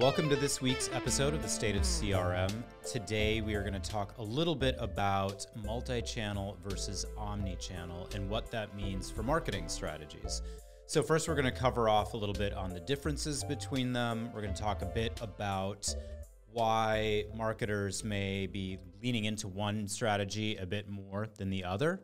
Welcome to this week's episode of the State of CRM. Today, we are going to talk a little bit about multi channel versus omni channel and what that means for marketing strategies. So, first, we're going to cover off a little bit on the differences between them. We're going to talk a bit about why marketers may be leaning into one strategy a bit more than the other.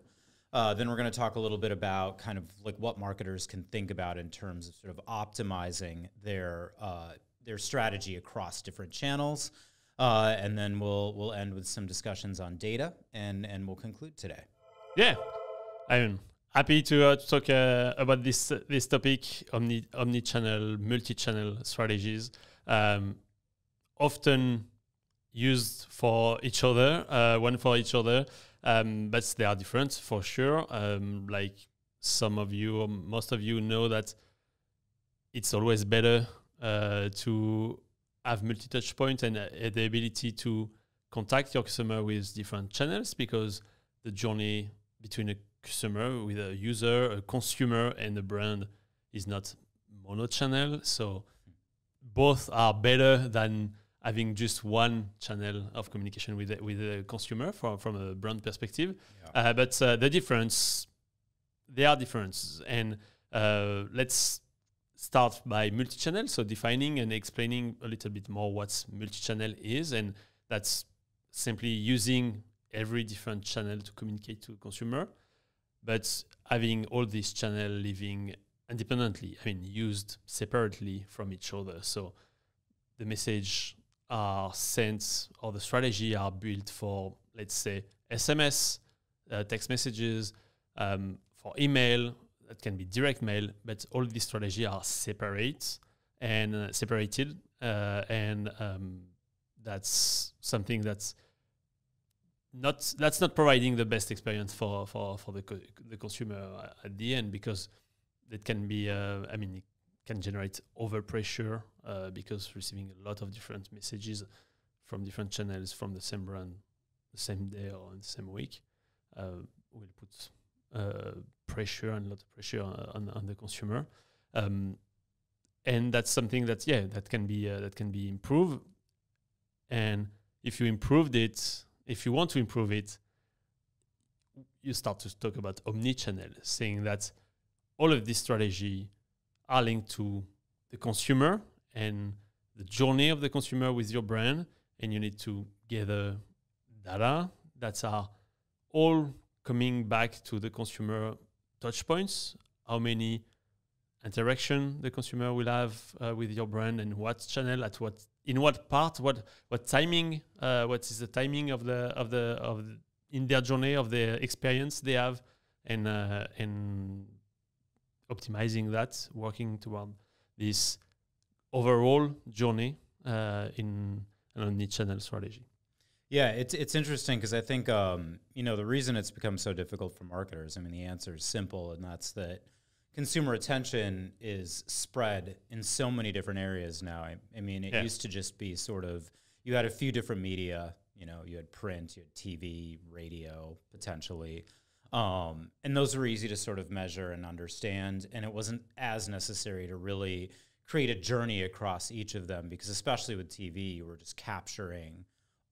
Uh, then we're going to talk a little bit about kind of like what marketers can think about in terms of sort of optimizing their uh, their strategy across different channels. Uh, and then we'll we'll end with some discussions on data, and and we'll conclude today. Yeah, I'm happy to, uh, talk uh, about this this topic: omni omni-channel, multi-channel strategies, um, often used for each other, uh, one for each other, um, but they are different for sure. Um, like some of you, most of you know that it's always better uh, to have multi-touch point points and uh, the ability to contact your customer with different channels because the journey between a customer with a user, a consumer, and a brand is not mono-channel. So both are better than having just one channel of communication with the, with the consumer from from a brand perspective. Yeah. Uh, but uh, the difference, there are differences, and uh, let's start by multi-channel, so defining and explaining a little bit more what multi-channel is, and that's simply using every different channel to communicate to consumer, but having all these channel living independently, I mean, used separately from each other. So the message are sent or the strategy are built for, let's say, SMS, uh, text messages, um, for email, that can be direct mail, but all these strategies are separate and uh, separated, uh, and um, that's something that's not that's not providing the best experience for for for the co the consumer uh, at the end because it can be uh, I mean it can generate overpressure uh, because receiving a lot of different messages from different channels from the same brand the same day or in the same week uh, will put uh, pressure and a lot of pressure on, on the consumer. Um, and that's something that yeah that can be uh, that can be improved. And if you improved it, if you want to improve it, you start to talk about omnichannel, saying that all of this strategy are linked to the consumer and the journey of the consumer with your brand, and you need to gather data that are all coming back to the consumer touch points, how many interaction the consumer will have uh, with your brand and what channel at what in what part what what timing uh, what is the timing of the of the of the, in their journey of the experience they have and uh, and optimizing that working toward this overall journey uh, in an omni-channel strategy yeah, it's it's interesting because I think um, you know the reason it's become so difficult for marketers. I mean, the answer is simple, and that's that consumer attention is spread in so many different areas now. I, I mean, it yeah. used to just be sort of you had a few different media. You know, you had print, you had TV, radio, potentially. Um, and those were easy to sort of measure and understand. And it wasn't as necessary to really create a journey across each of them because, especially with TV, you were just capturing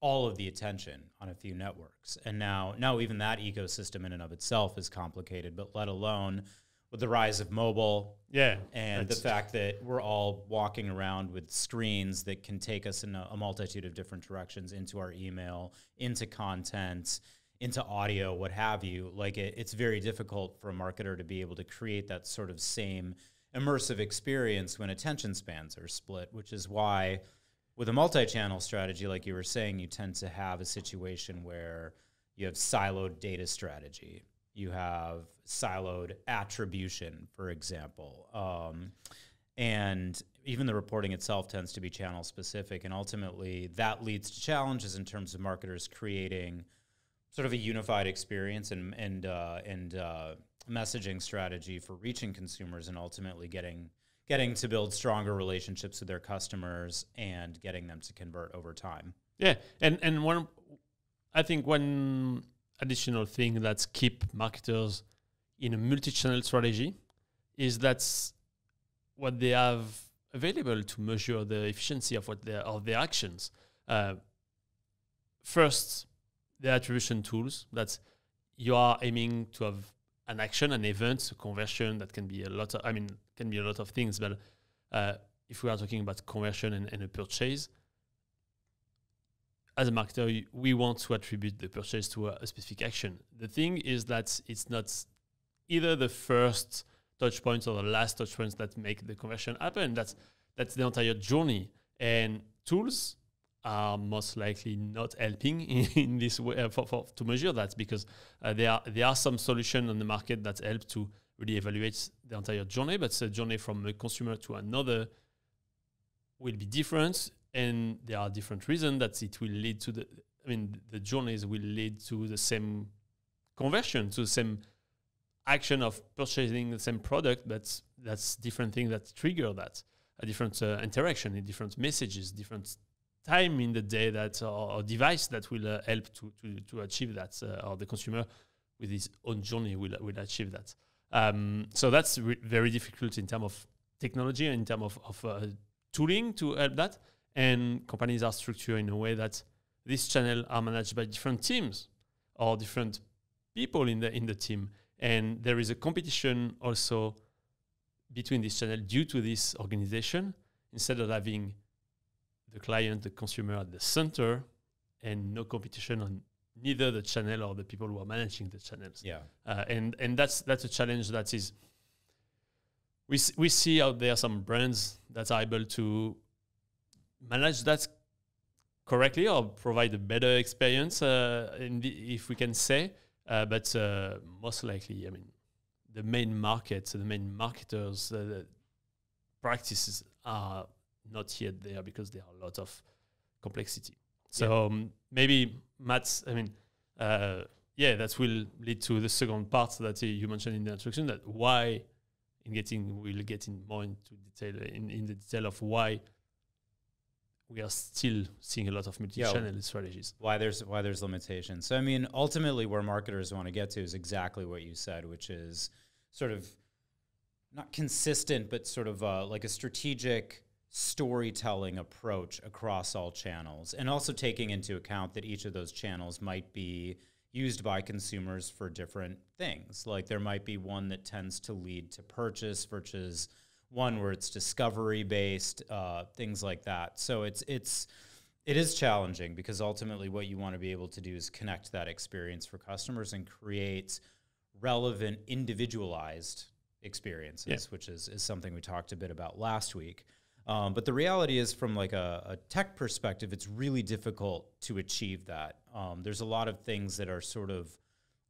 all of the attention on a few networks. And now, now even that ecosystem in and of itself is complicated, but let alone with the rise of mobile, yeah, and the fact that we're all walking around with screens that can take us in a, a multitude of different directions into our email, into content, into audio, what have you. Like it, it's very difficult for a marketer to be able to create that sort of same immersive experience when attention spans are split, which is why with a multi-channel strategy like you were saying you tend to have a situation where you have siloed data strategy you have siloed attribution for example um, and even the reporting itself tends to be channel specific and ultimately that leads to challenges in terms of marketers creating sort of a unified experience and and uh, and uh, messaging strategy for reaching consumers and ultimately getting getting to build stronger relationships with their customers and getting them to convert over time. Yeah, and and one, I think one additional thing that's keep marketers in a multi-channel strategy is that's what they have available to measure the efficiency of what their of their actions. Uh, first, the attribution tools. that you are aiming to have an action, an event, a conversion that can be a lot. Of, I mean, can be a lot of things, but uh, if we are talking about conversion and, and, a purchase, as a marketer, we want to attribute the purchase to a, a specific action. The thing is that it's not either the first touch points or the last touch points that make the conversion happen. That's that's the entire journey. And tools are most likely not helping in, in this way uh, for, for, to measure that because uh, there are there are some solutions on the market that help to really evaluate the entire journey, but the journey from a consumer to another will be different. And there are different reasons that it will lead to the, I mean, the journeys will lead to the same conversion, to the same action of purchasing the same product, but that's different thing that trigger that, a different uh, interaction, different messages, different time in the day that or, device that will uh, help to, to, to achieve that, uh, or the consumer with his own journey will, will achieve that. Um, so that's re- very difficult in terms of technology and in terms of, of uh, tooling to help that. And companies are structured in a way that these channels are managed by different teams or different people in the in the team. And there is a competition also between this channel due to this organization instead of having the client, the consumer at the center and no competition on neither the channel or the people who are managing the channels. Yeah. Uh, and and that's that's a challenge that is. We we see out there some brands that are able to manage that correctly or provide a better experience, uh, the, if we can say. Uh, but uh, most likely, I mean, the main markets, the main marketers, uh, the practices are not yet there because there are a lot of complexity. So yeah. Um, maybe Matt's, I mean, uh, yeah, that will lead to the second part that uh, you mentioned in the introduction that why in getting, we'll get in more into detail in, in the detail of why we are still seeing a lot of multi-channel yeah, strategies. Why there's why there's limitations. So I mean, ultimately, where marketers want to get to is exactly what you said, which is sort of not consistent, but sort of uh, like a strategic storytelling approach across all channels and also taking into account that each of those channels might be used by consumers for different things like there might be one that tends to lead to purchase versus one where it's discovery based uh, things like that so it's it's it is challenging because ultimately what you want to be able to do is connect that experience for customers and create relevant individualized experiences yeah. which is, is something we talked a bit about last week um, but the reality is, from like a, a, tech perspective, it's really difficult to achieve that. Um, there's a lot of things that are sort of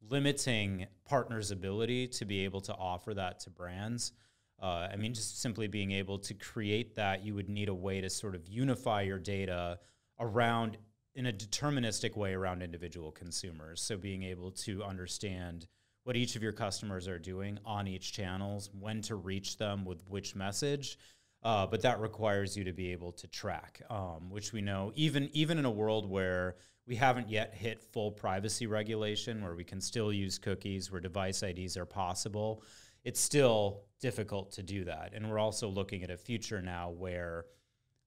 limiting partners' ability to be able to offer that to brands. Uh, I mean, just simply being able to create that, you would need a way to sort of unify your data around in a deterministic way around individual consumers. So being able to understand what each of your customers are doing on each channels, when to reach them with which message, uh, but that requires you to be able to track, um, which we know even even in a world where we haven't yet hit full privacy regulation, where we can still use cookies, where device IDs are possible, it's still difficult to do that. And we're also looking at a future now where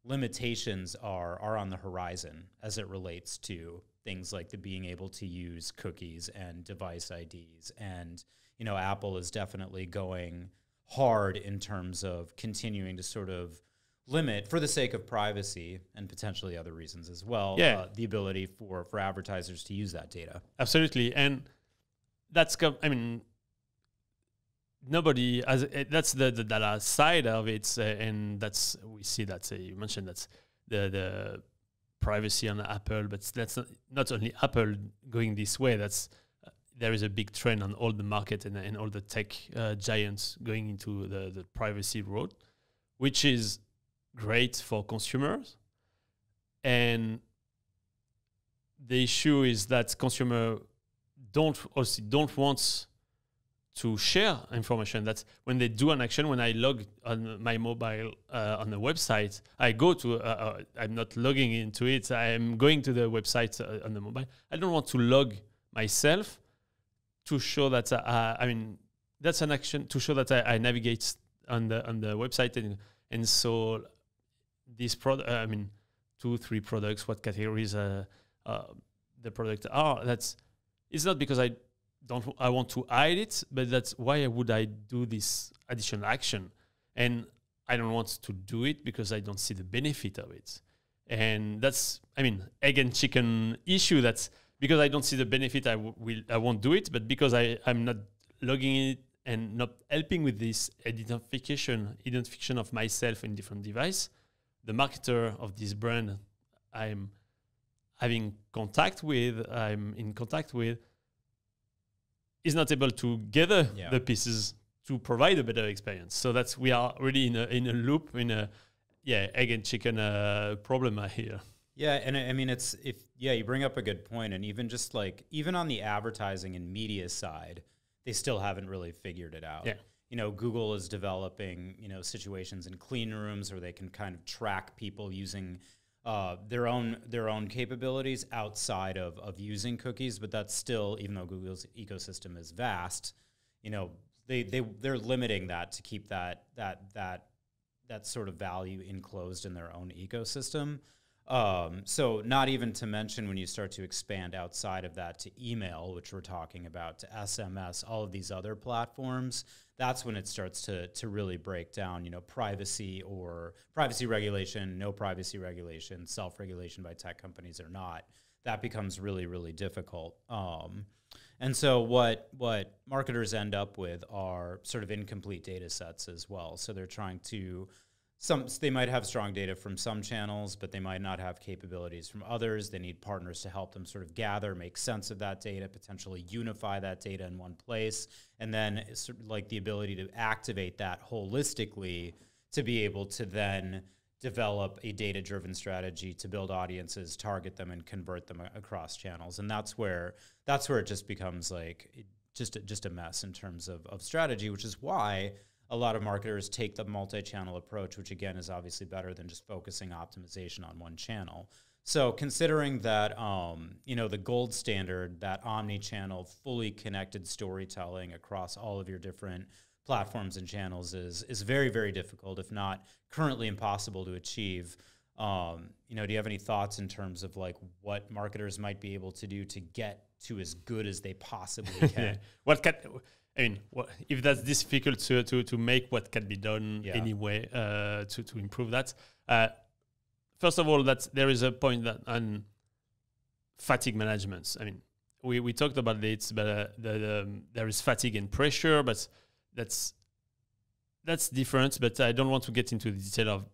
limitations are are on the horizon as it relates to things like the being able to use cookies and device IDs. And you know, Apple is definitely going hard in terms of continuing to sort of limit for the sake of privacy and potentially other reasons as well yeah. Uh, the ability for for advertisers to use that data absolutely and that's i mean nobody as eh, that's the, the data side of it uh, and that's we see that uh, you mentioned that's the the privacy on apple but that's not, not only apple going this way that's there is a big trend on all the market and, and all the tech uh, giants going into the, the privacy road, which is great for consumers. And the issue is that consumers don't also don't want to share information. That when they do an action, when I log on my mobile uh, on the website, I go to. Uh, uh, I'm not logging into it. I am going to the website uh, on the mobile. I don't want to log myself to show that uh, I mean that's an action to show that I, I navigate on the on the website and and so this product uh, I mean two three products what categories uh, uh, the product are that's it's not because I don't I want to hide it but that's why would I do this additional action and I don't want to do it because I don't see the benefit of it and that's I mean egg and chicken issue that's because I don't see the benefit, I will I won't do it. But because I I'm not logging it and not helping with this identification identification of myself in different device, the marketer of this brand I'm having contact with, I'm in contact with, is not able to gather yeah. the pieces to provide a better experience. So that's we are really in a in a loop in a yeah egg and chicken uh, problem here. Yeah, and I mean it's if yeah, you bring up a good point and even just like even on the advertising and media side, they still haven't really figured it out. Yeah. You know, Google is developing, you know, situations in clean rooms where they can kind of track people using uh, their own their own capabilities outside of of using cookies, but that's still even though Google's ecosystem is vast, you know they they they're limiting that to keep that that that that sort of value enclosed in their own ecosystem. Um, so, not even to mention when you start to expand outside of that to email, which we're talking about, to SMS, all of these other platforms, that's when it starts to to really break down. You know, privacy or privacy regulation, no privacy regulation, self regulation by tech companies or not. That becomes really, really difficult. Um, and so, what what marketers end up with are sort of incomplete data sets as well. So they're trying to some they might have strong data from some channels, but they might not have capabilities from others. They need partners to help them sort of gather, make sense of that data, potentially unify that data in one place, and then eh, sort of like the ability to activate that holistically to be able to then develop a data driven strategy to build audiences target them and convert them eh, across channels and that's where that's where it just becomes like just a, just a mess in terms of, of strategy which is why a lot of marketers take the multi-channel approach, which again is obviously better than just focusing optimization on one channel. So considering that um, you know the gold standard, that omni-channel, fully connected storytelling across all of your different platforms and channels is is very very difficult, if not currently impossible to achieve. Um, you know, do you have any thoughts in terms of like what marketers might be able to do to get to as good as they possibly can? what can I mean, if that's difficult to, to, to make what can be done yeah. anyway uh, to, to improve that, uh, first of all, that there is a point that on fatigue management. I mean, we, we talked about it, but uh, the, um, there is fatigue and pressure, but that's that's different. But I don't want to get into the detail of.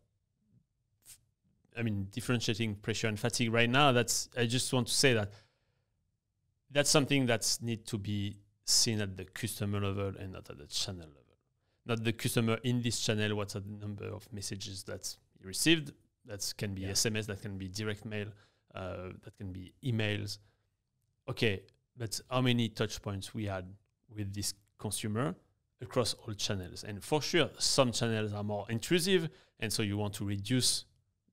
I mean, differentiating pressure and fatigue right now. That's I just want to say that that's something that's need to be seen at the customer level and not at the channel level. Not the customer in this channel, what's the number of messages that's received, that can be yeah. SMS, that can be direct mail, uh, that can be emails. Okay, but how many touch points we had with this consumer across all channels? And for sure, some channels are more intrusive, and so you want to reduce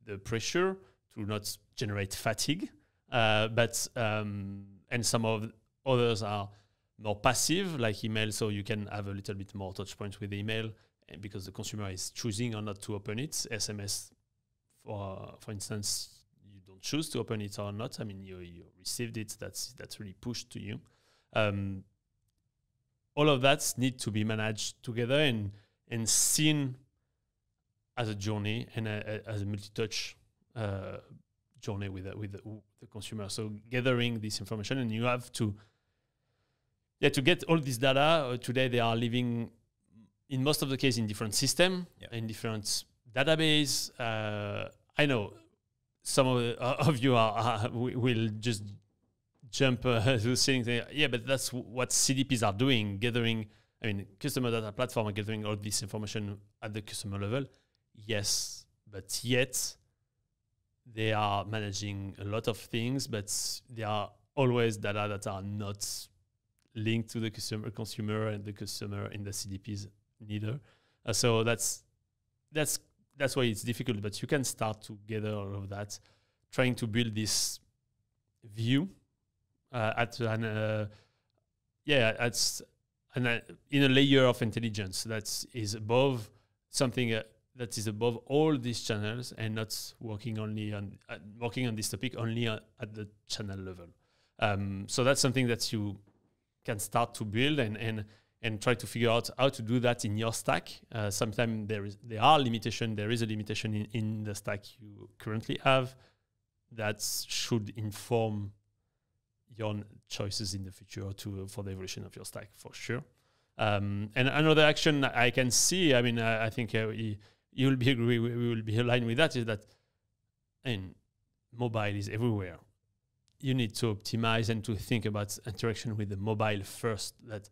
the pressure to not generate fatigue. Uh, but um, and some of others are more passive, like email, so you can have a little bit more touch points with email eh, because the consumer is choosing or not to open it. SMS, for for instance, you don't choose to open it or not. I mean, you you received it. That's that's really pushed to you. Um, all of that need to be managed together and and seen as a journey and a, a, as a multi-touch uh, journey with a, with the consumer. So gathering this information, and you have to yeah, to get all this data uh, today, they are living in most of the case in different system, in different database. Uh, I know some of, the, uh, of you are will just jump uh, to saying, yeah, but that's what CDPs are doing, gathering. I mean, customer data platform are gathering all this information at the customer level. Yes, but yet they are managing a lot of things, but they are always data that are not linked to the consumer, consumer and the customer in the CDPs neither. Uh, so that's that's that's why it's difficult. But you can start to gather all of that, trying to build this view uh, at an uh, yeah at an, uh, in a layer of intelligence that is above something. Uh, that is above all these channels and not working only on uh, working on this topic only at the channel level. Um, so that's something that you can start to build and and and try to figure out how to do that in your stack. Uh, sometimes there is there are limitation. There is a limitation in, in the stack you currently have that should inform your choices in the future to for the evolution of your stack for sure. Um, and another action I can see. I mean, I, I think uh, you will be agree. We will be aligned with that. Is that and mobile is everywhere you need to optimize and to think about interaction with the mobile first. That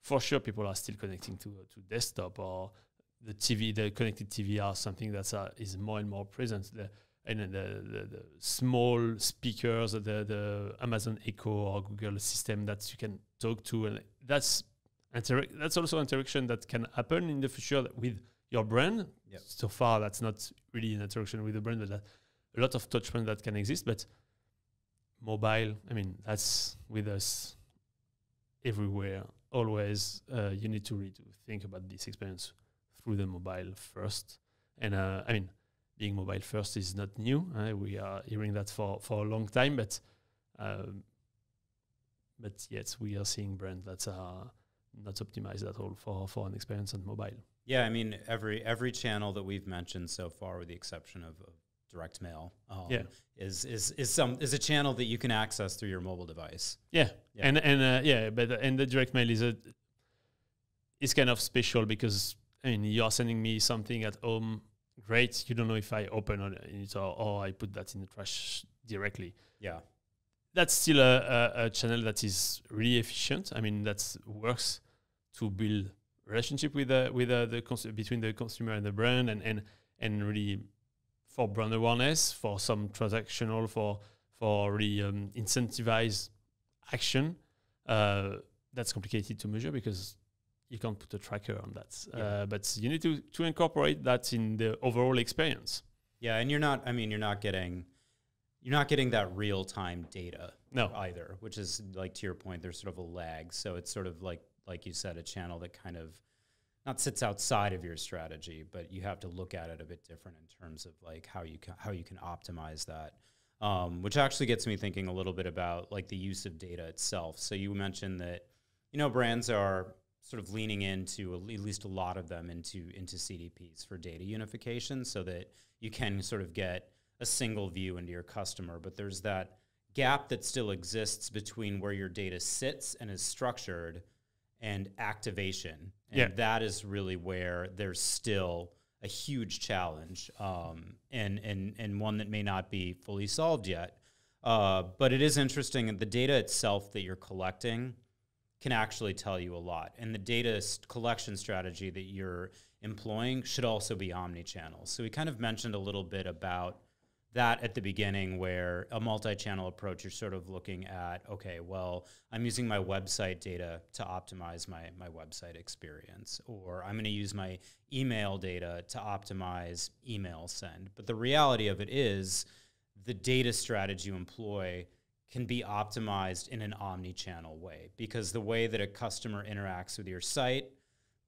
for sure people are still connecting to to desktop or the TV, the connected TV are something that uh, is more and more present. The, and the, the, the, small speakers, the, the Amazon Echo or Google system that you can talk to, and that's that's also interaction that can happen in the future with your brand. Yep. So far, that's not really an interaction with the brand, but a lot of touch points that can exist. But mobile. I mean, that's with us everywhere. Always, uh, you need to really think about this experience through the mobile first. And uh, I mean, being mobile first is not new. Uh, we are hearing that for, for a long time, but um, but yet we are seeing brands that are not optimized at all for for an experience on mobile. Yeah, I mean every every channel that we've mentioned so far, with the exception of, of direct mail um, yeah. is is is some is a channel that you can access through your mobile device. Yeah, yeah. and and uh, yeah, but uh, and the direct mail is a is kind of special because I mean you're sending me something at home. Great, you don't know if I open it or, or oh, I put that in the trash directly. Yeah, that's still a, a, a channel that is really efficient. I mean that works to build relationship with uh, with uh, the between the consumer and the brand and and and really for brand awareness, for some transactional, for for really um, incentivized action. Uh, that's complicated to measure because you can't put a tracker on that. Uh, yeah. Uh, but you need to to incorporate that in the overall experience. Yeah, and you're not. I mean, you're not getting you're not getting that real time data. No, either, which is like to your point. There's sort of a lag, so it's sort of like like you said, a channel that kind of not sits outside of your strategy, but you have to look at it a bit different in terms of like how you can, how you can optimize that. Um, which actually gets me thinking a little bit about like the use of data itself. So you mentioned that you know brands are sort of leaning into at least a lot of them into into CDPs for data unification, so that you can sort of get a single view into your customer. But there's that gap that still exists between where your data sits and is structured and activation. And yeah. that is really where there's still a huge challenge um, and, and, and one that may not be fully solved yet. Uh, but it is interesting that the data itself that you're collecting can actually tell you a lot. And the data st- collection strategy that you're employing should also be omni-channel. So we kind of mentioned a little bit about that at the beginning where a multi-channel approach you're sort of looking at okay well i'm using my website data to optimize my, my website experience or i'm going to use my email data to optimize email send but the reality of it is the data strategy you employ can be optimized in an omni-channel way because the way that a customer interacts with your site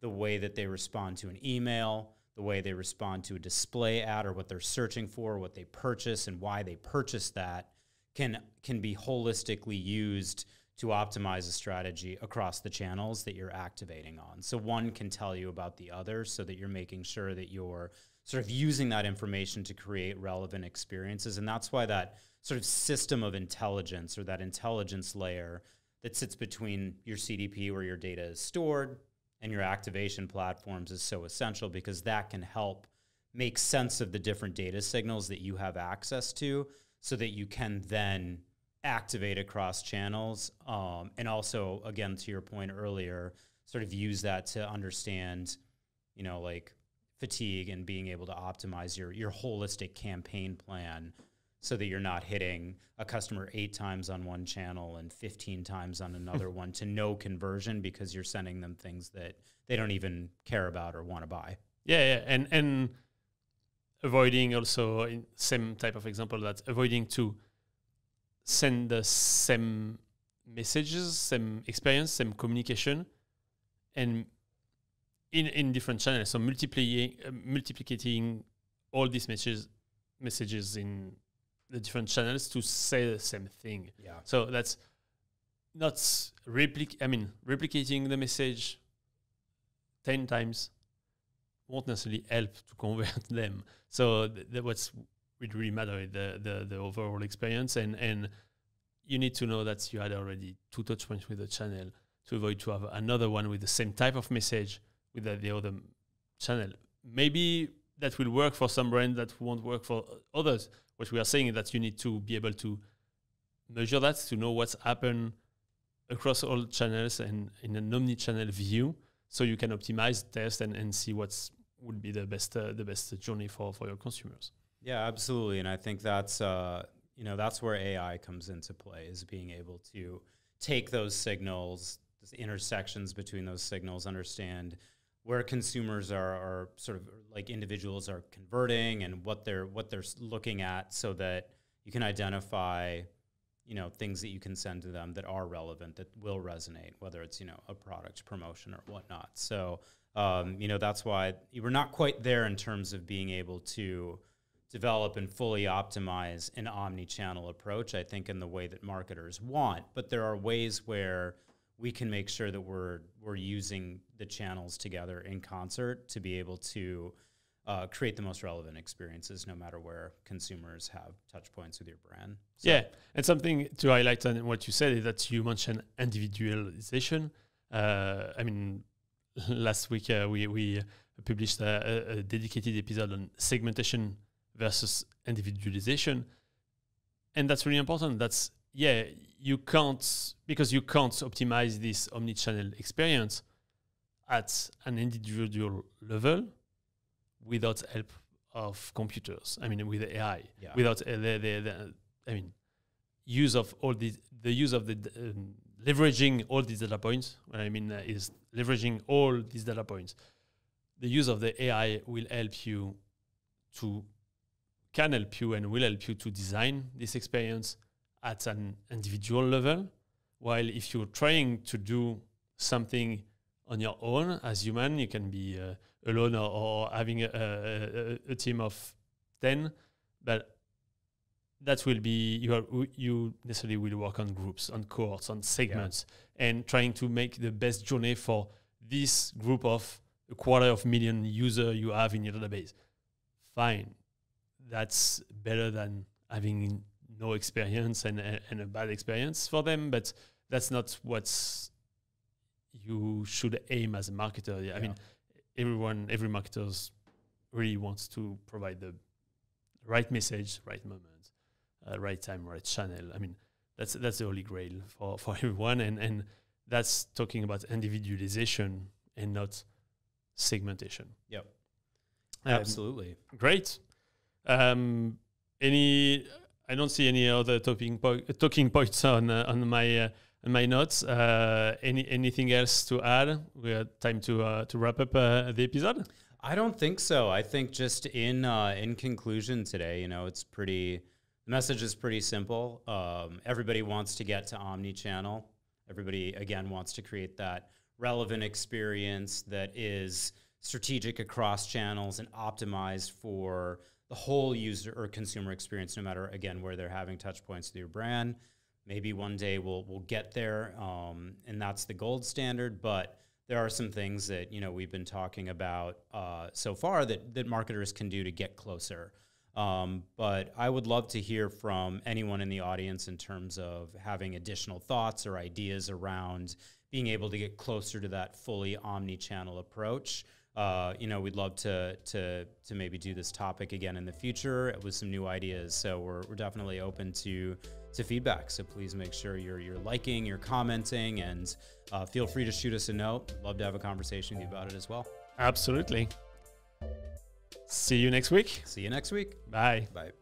the way that they respond to an email the way they respond to a display ad or what they're searching for, what they purchase, and why they purchase that can can be holistically used to optimize a strategy across the channels that you're activating on. So one can tell you about the other so that you're making sure that you're sort of using that information to create relevant experiences and that's why that sort of system of intelligence or that intelligence layer that sits between your CDP where your data is stored, and your activation platforms is so essential because that can help make sense of the different data signals that you have access to so that you can then activate across channels um, and also again to your point earlier sort of use that to understand you know like fatigue and being able to optimize your your holistic campaign plan so that you're not hitting a customer eight times on one channel and 15 times on another hmm. one to no conversion because you're sending them things that they don't even care about or want to buy. Yeah, yeah. And, and avoiding also, same type of example, that avoiding to send the same messages, same experience, same communication, and in, in different channels. So multiplying, uh, multiplicating all these messages messages in the different channels to say the same thing. Yeah. So that's not replic. I mean, replicating the message ten times won't necessarily help to convert them. So th that what's it really matter the, the the overall experience and and you need to know that you had already two touch points with the channel to avoid to have another one with the same type of message with the, the other channel. Maybe that will work for some brands that won't work for others what we are saying is that you need to be able to measure that to know what's happened across all channels and in an omni-channel view, so you can optimize, test, and, and see what's would be the best uh, the best journey for for your consumers. Yeah, absolutely, and I think that's uh, you know that's where AI comes into play is being able to take those signals, intersections between those signals, understand where consumers are, are sort of like individuals are converting and what they're what they're looking at so that you can identify you know things that you can send to them that are relevant that will resonate whether it's you know a product promotion or whatnot so um, you know that's why we're not quite there in terms of being able to develop and fully optimize an omni-channel approach i think in the way that marketers want but there are ways where we can make sure that we're we're using the channels together in concert to be able to uh, create the most relevant experiences no matter where consumers have touch points with your brand. So yeah, and something to highlight on what you said is that you mentioned individualization. Uh, I mean, last week uh, we, we published a, a, dedicated episode on segmentation versus individualization. And that's really important. That's, yeah, you can't because you can't optimize this omnichannel experience at an individual level without help of computers. I mean, with AI, yeah. without uh, the, the, the, I mean, use of all the the use of the um, leveraging all these data points. What I mean uh, is leveraging all these data points. The use of the AI will help you to can help you and will help you to design this experience at an individual level. While if you're trying to do something on your own as human, you can be uh, alone or, or having a, a, a, team of 10, but that will be, you, are, you necessarily will work on groups, on cohorts, on segments, yeah. and trying to make the best journey for this group of a quarter of million user you have in your database. Fine. That's better than having no experience and and a bad experience for them. But that's not what you should aim as a marketer. I yeah. mean, everyone, every marketer really wants to provide the right message, right moment, uh, right time, right channel. I mean, that's that's the holy grail for, for everyone, and and that's talking about individualization and not segmentation. Yep, um, absolutely. Great. Um, any I don't see any other talking po- talking points on uh, on my uh, on my notes. Uh, any anything else to add? We have time to uh, to wrap up uh, the episode. I don't think so. I think just in uh, in conclusion today, you know, it's pretty. The message is pretty simple. Um, everybody wants to get to omni-channel. Everybody again wants to create that relevant experience that is strategic across channels and optimized for the whole user or consumer experience, no matter again where they're having touch points with your brand. Maybe one day we'll we'll get there, um, and that's the gold standard. But there are some things that you know we've been talking about uh, so far that that marketers can do to get closer. Um, but I would love to hear from anyone in the audience in terms of having additional thoughts or ideas around being able to get closer to that fully omni-channel approach uh, you know, we'd love to to to maybe do this topic again in the future with some new ideas. So we're, we're definitely open to to feedback. So please make sure you're you're liking, you're commenting, and uh, feel free to shoot us a note. Love to have a conversation with you about it as well. Absolutely. See you next week. See you next week. Bye. Bye.